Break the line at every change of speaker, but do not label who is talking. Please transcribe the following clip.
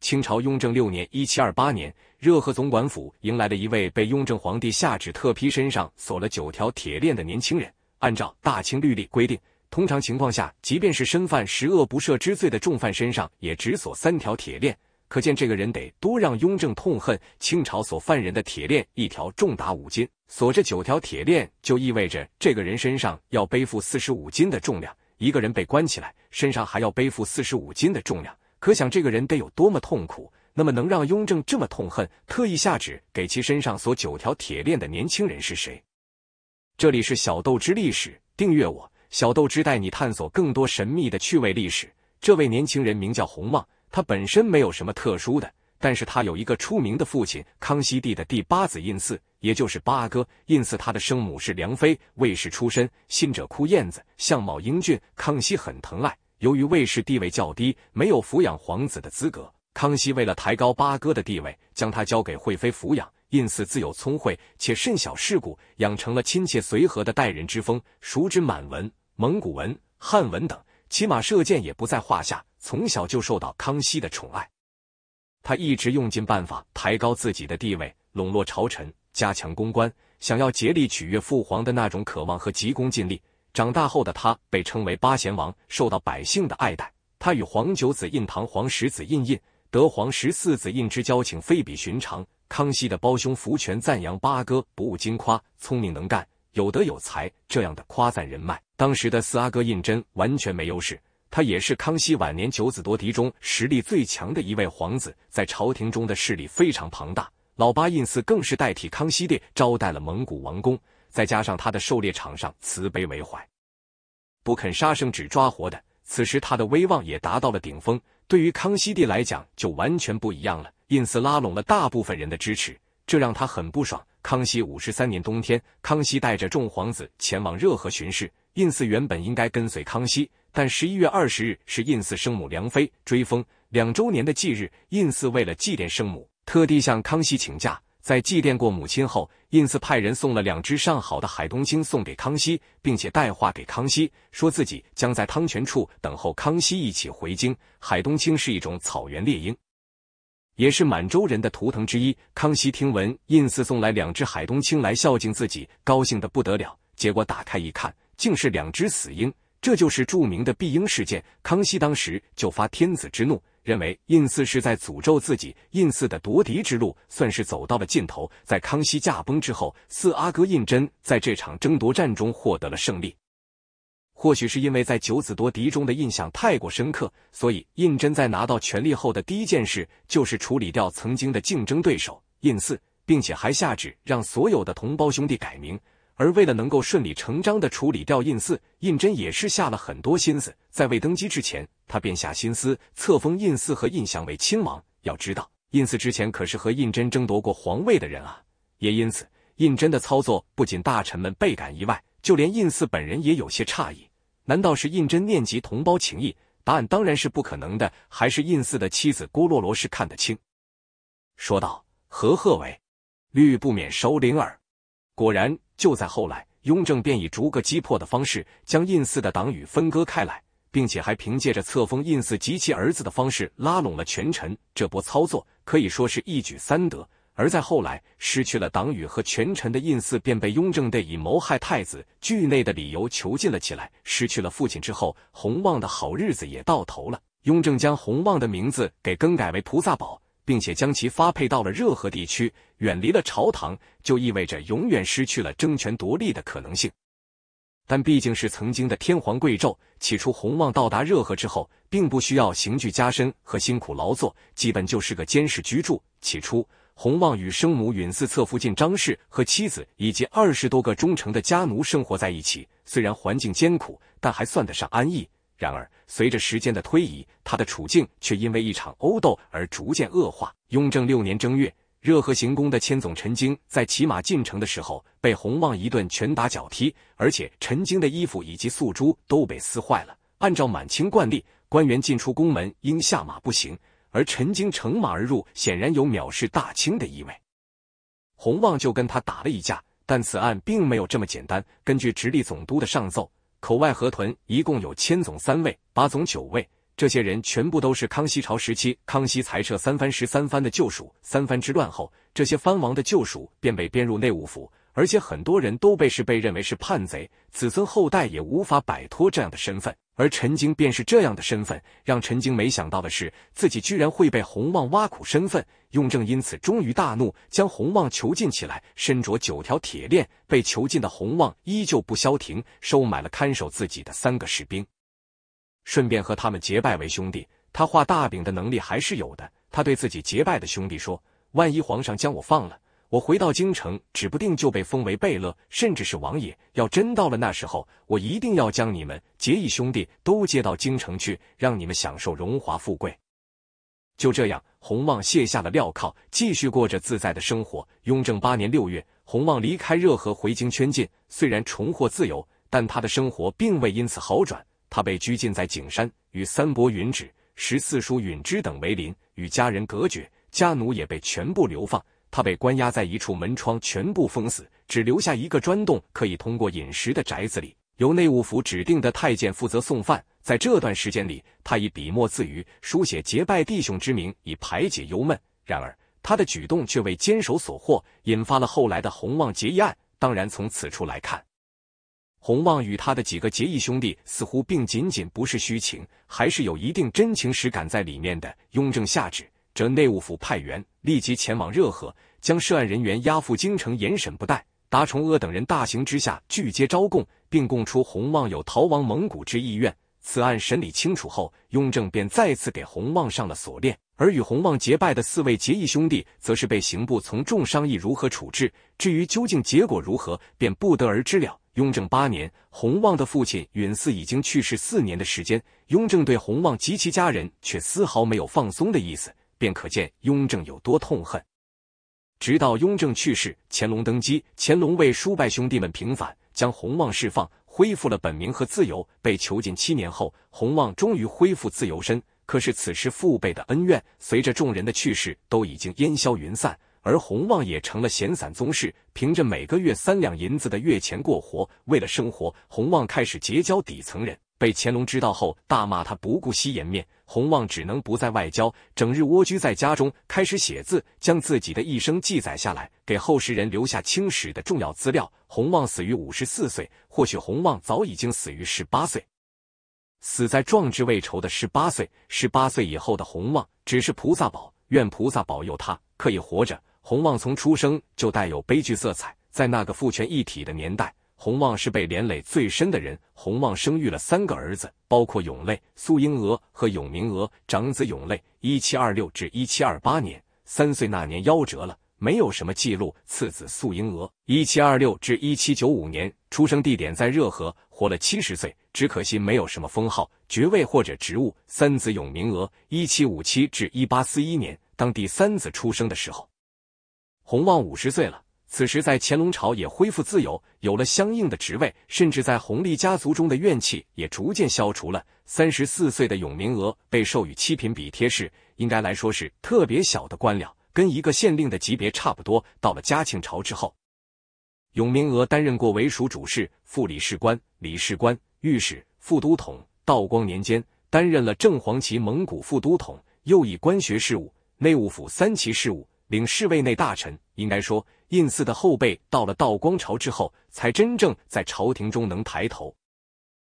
清朝雍正六年（一七二八年），热河总管府迎来了一位被雍正皇帝下旨特批身上锁了九条铁链的年轻人。按照大清律例规定，通常情况下，即便是身犯十恶不赦之罪的重犯，身上也只锁三条铁链。可见，这个人得多让雍正痛恨。清朝所犯人的铁链一条重达五斤，锁着九条铁链，就意味着这个人身上要背负四十五斤的重量。一个人被关起来，身上还要背负四十五斤的重量。可想这个人得有多么痛苦。那么能让雍正这么痛恨，特意下旨给其身上锁九条铁链的年轻人是谁？这里是小豆之历史，订阅我小豆之带你探索更多神秘的趣味历史。这位年轻人名叫洪旺，他本身没有什么特殊的，但是他有一个出名的父亲，康熙帝的第八子胤祀，也就是八阿哥。胤祀他的生母是梁妃，卫氏出身，信者哭燕子，相貌英俊，康熙很疼爱。由于卫氏地位较低，没有抚养皇子的资格。康熙为了抬高八哥的地位，将他交给惠妃抚养。胤祀自有聪慧，且甚小世故，养成了亲切随和的待人之风，熟知满文、蒙古文、汉文等，骑马射箭也不在话下。从小就受到康熙的宠爱，他一直用尽办法抬高自己的地位，笼络朝臣，加强公关，想要竭力取悦父皇的那种渴望和急功近利。长大后的他被称为八贤王，受到百姓的爱戴。他与皇九子胤堂、皇十子胤胤、德、皇十四子胤之交情非比寻常。康熙的胞兄福全赞扬八哥不务金夸，聪明能干，有德有才。这样的夸赞人脉，当时的四阿哥胤禛完全没优势。他也是康熙晚年九子夺嫡中实力最强的一位皇子，在朝廷中的势力非常庞大。老八胤祀更是代替康熙帝招待了蒙古王公。再加上他的狩猎场上慈悲为怀，不肯杀生只抓活的，此时他的威望也达到了顶峰。对于康熙帝来讲就完全不一样了。胤祀拉拢了大部分人的支持，这让他很不爽。康熙五十三年冬天，康熙带着众皇子前往热河巡视，胤祀原本应该跟随康熙，但十一月二十日是胤祀生母梁妃追封两周年的忌日，胤祀为了祭奠生母，特地向康熙请假。在祭奠过母亲后，胤斯派人送了两只上好的海东青送给康熙，并且带话给康熙，说自己将在汤泉处等候康熙一起回京。海东青是一种草原猎鹰，也是满洲人的图腾之一。康熙听闻胤祀送来两只海东青来孝敬自己，高兴的不得了。结果打开一看，竟是两只死鹰，这就是著名的毙鹰事件。康熙当时就发天子之怒。认为胤祀是在诅咒自己，胤祀的夺嫡之路算是走到了尽头。在康熙驾崩之后，四阿哥胤禛在这场争夺战中获得了胜利。或许是因为在九子夺嫡中的印象太过深刻，所以胤禛在拿到权力后的第一件事就是处理掉曾经的竞争对手胤祀，并且还下旨让所有的同胞兄弟改名。而为了能够顺理成章地处理掉胤祀，胤禛也是下了很多心思。在未登基之前，他便下心思册封胤祀和胤祥为亲王。要知道，胤祀之前可是和胤禛争夺过皇位的人啊。也因此，胤禛的操作不仅大臣们倍感意外，就连胤祀本人也有些诧异。难道是胤禛念及同胞情谊？答案当然是不可能的。还是胤祀的妻子郭洛罗氏看得清，说道：“何贺为律不免收灵耳。”果然。就在后来，雍正便以逐个击破的方式，将胤祀的党羽分割开来，并且还凭借着册封胤祀及其儿子的方式，拉拢了权臣。这波操作可以说是一举三得。而在后来失去了党羽和权臣的胤祀，便被雍正帝以谋害太子、惧内的理由囚禁了起来。失去了父亲之后，洪旺的好日子也到头了。雍正将洪旺的名字给更改为菩萨保。并且将其发配到了热河地区，远离了朝堂，就意味着永远失去了争权夺利的可能性。但毕竟是曾经的天皇贵胄，起初洪旺到达热河之后，并不需要刑具加身和辛苦劳作，基本就是个监视居住。起初，洪旺与生母允嗣侧福晋张氏和妻子以及二十多个忠诚的家奴生活在一起，虽然环境艰苦，但还算得上安逸。然而，随着时间的推移，他的处境却因为一场殴斗而逐渐恶化。雍正六年正月，热河行宫的千总陈经在骑马进城的时候，被洪旺一顿拳打脚踢，而且陈经的衣服以及宿珠都被撕坏了。按照满清惯例，官员进出宫门应下马步行，而陈经乘马而入，显然有藐视大清的意味。洪旺就跟他打了一架，但此案并没有这么简单。根据直隶总督的上奏。口外河豚一共有千总三位，八总九位。这些人全部都是康熙朝时期康熙裁撤三藩时三藩的旧属。三藩之乱后，这些藩王的旧属便被编入内务府，而且很多人都被是被认为是叛贼，子孙后代也无法摆脱这样的身份。而陈京便是这样的身份，让陈京没想到的是，自己居然会被洪旺挖苦身份。雍正因此终于大怒，将洪旺囚禁起来，身着九条铁链。被囚禁的洪旺依旧不消停，收买了看守自己的三个士兵，顺便和他们结拜为兄弟。他画大饼的能力还是有的，他对自己结拜的兄弟说：“万一皇上将我放了。”我回到京城，指不定就被封为贝勒，甚至是王爷。要真到了那时候，我一定要将你们结义兄弟都接到京城去，让你们享受荣华富贵。就这样，洪旺卸下了镣铐，继续过着自在的生活。雍正八年六月，洪旺离开热河回京圈禁。虽然重获自由，但他的生活并未因此好转。他被拘禁在景山，与三伯允祉、十四叔允之等为邻，与家人隔绝，家奴也被全部流放。他被关押在一处门窗全部封死，只留下一个砖洞可以通过饮食的宅子里，由内务府指定的太监负责送饭。在这段时间里，他以笔墨自娱，书写结拜弟兄之名，以排解忧闷。然而，他的举动却为坚守所获，引发了后来的洪旺结义案。当然，从此处来看，洪旺与他的几个结义兄弟似乎并仅仅不是虚情，还是有一定真情实感在里面的。雍正下旨，折内务府派员。立即前往热河，将涉案人员押赴京城严审不贷。达崇阿等人大刑之下，拒接招供，并供出洪旺有逃亡蒙古之意愿。此案审理清楚后，雍正便再次给洪旺上了锁链，而与洪旺结拜的四位结义兄弟，则是被刑部从众商议如何处置。至于究竟结果如何，便不得而知了。雍正八年，洪旺的父亲允嗣已经去世四年的时间，雍正对洪旺及其家人却丝毫没有放松的意思。便可见雍正有多痛恨。直到雍正去世，乾隆登基，乾隆为叔伯兄弟们平反，将洪旺释放，恢复了本名和自由。被囚禁七年后，洪旺终于恢复自由身。可是此时父辈的恩怨，随着众人的去世，都已经烟消云散，而洪旺也成了闲散宗室，凭着每个月三两银子的月钱过活。为了生活，洪旺开始结交底层人。被乾隆知道后，大骂他不顾惜颜面，洪旺只能不在外交，整日蜗居在家中，开始写字，将自己的一生记载下来，给后世人留下清史的重要资料。洪旺死于五十四岁，或许洪旺早已经死于十八岁，死在壮志未酬的十八岁。十八岁以后的洪旺只是菩萨保，愿菩萨保佑他可以活着。洪旺从出生就带有悲剧色彩，在那个父权一体的年代。洪旺是被连累最深的人。洪旺生育了三个儿子，包括永累、苏英娥和永明娥。长子永累，一七二六至一七二八年，三岁那年夭折了，没有什么记录。次子苏英娥，一七二六至一七九五年，出生地点在热河，活了七十岁，只可惜没有什么封号、爵位或者职务。三子永明娥，一七五七至一八四一年，当第三子出生的时候，洪旺五十岁了。此时，在乾隆朝也恢复自由，有了相应的职位，甚至在弘历家族中的怨气也逐渐消除了。三十四岁的永明额被授予七品比贴士，应该来说是特别小的官僚，跟一个县令的级别差不多。到了嘉庆朝之后，永明额担任过为署主事、副理事官、理事官、御史、副都统。道光年间，担任了正黄旗蒙古副都统，又以官学事务、内务府三旗事务。领侍卫内大臣，应该说，胤祀的后辈到了道光朝之后，才真正在朝廷中能抬头。